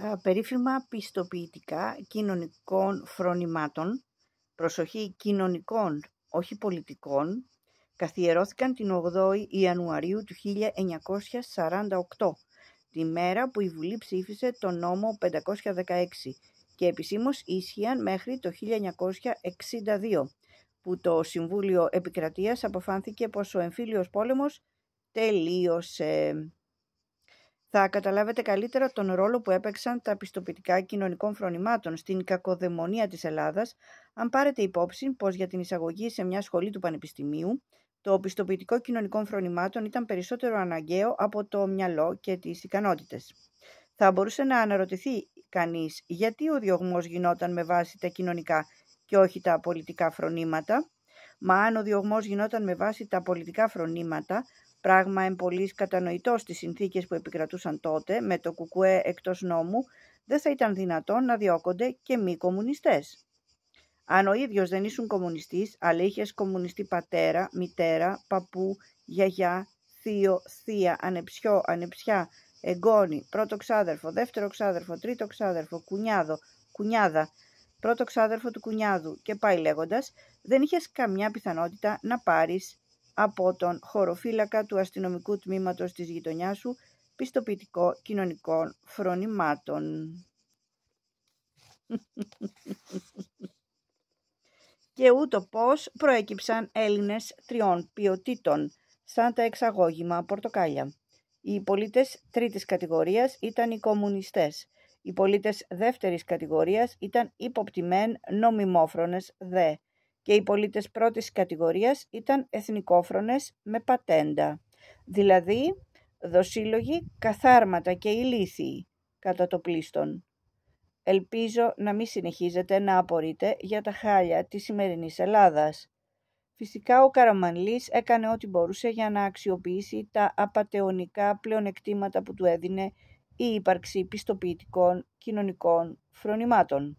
Τα περίφημα πιστοποιητικά κοινωνικών φρονημάτων, προσοχή κοινωνικών, όχι πολιτικών, καθιερώθηκαν την 8η Ιανουαρίου του 1948, τη μέρα που η Βουλή ψήφισε το νόμο 516 και επισήμως ίσχυαν μέχρι το 1962, που το Συμβούλιο Επικρατείας αποφάνθηκε πως ο εμφύλιος πόλεμος τελείωσε θα καταλάβετε καλύτερα τον ρόλο που έπαιξαν τα πιστοποιητικά κοινωνικών φρονημάτων στην κακοδαιμονία της Ελλάδας, αν πάρετε υπόψη πως για την εισαγωγή σε μια σχολή του Πανεπιστημίου, το πιστοποιητικό κοινωνικών φρονημάτων ήταν περισσότερο αναγκαίο από το μυαλό και τις ικανότητες. Θα μπορούσε να αναρωτηθεί κανείς γιατί ο διωγμός γινόταν με βάση τα κοινωνικά και όχι τα πολιτικά φρονήματα, Μα αν ο διωγμός γινόταν με βάση τα πολιτικά φρονήματα, πράγμα εμπολή κατανοητό στις συνθήκες που επικρατούσαν τότε, με το κουκουέ εκτός νόμου, δεν θα ήταν δυνατόν να διώκονται και μη κομμουνιστές. Αν ο ίδιος δεν ήσουν κομμουνιστής, αλλά είχες κομμουνιστή πατέρα, μητέρα, παππού, γιαγιά, θείο, θεία, ανεψιό, ανεψιά, εγγόνι, πρώτο ξάδερφο, δεύτερο ξάδερφο, τρίτο ξάδερφο, κουνιάδο, κουνιάδα, πρώτο ξάδερφο του κουνιάδου και πάει λέγοντας, δεν είχες καμιά πιθανότητα να πάρεις από τον χωροφύλακα του αστυνομικού τμήματος της γειτονιάς σου πιστοποιητικό κοινωνικών φρονημάτων. και ούτω πώς προέκυψαν Έλληνες τριών ποιοτήτων, σαν τα εξαγώγημα πορτοκάλια. Οι πολίτες τρίτης κατηγορίας ήταν οι κομμουνιστές, οι πολίτες δεύτερης κατηγορίας ήταν υποπτημέν νομιμόφρονες δε και οι πολίτες πρώτης κατηγορίας ήταν εθνικόφρονες με πατέντα, δηλαδή δοσύλλογοι, καθάρματα και ηλίθιοι κατά το πλήστον. Ελπίζω να μην συνεχίζετε να απορείτε για τα χάλια της σημερινής Ελλάδας. Φυσικά ο Καραμανλής έκανε ό,τι μπορούσε για να αξιοποιήσει τα απατεωνικά πλεονεκτήματα που του έδινε η ύπαρξη πιστοποιητικών κοινωνικών φρονημάτων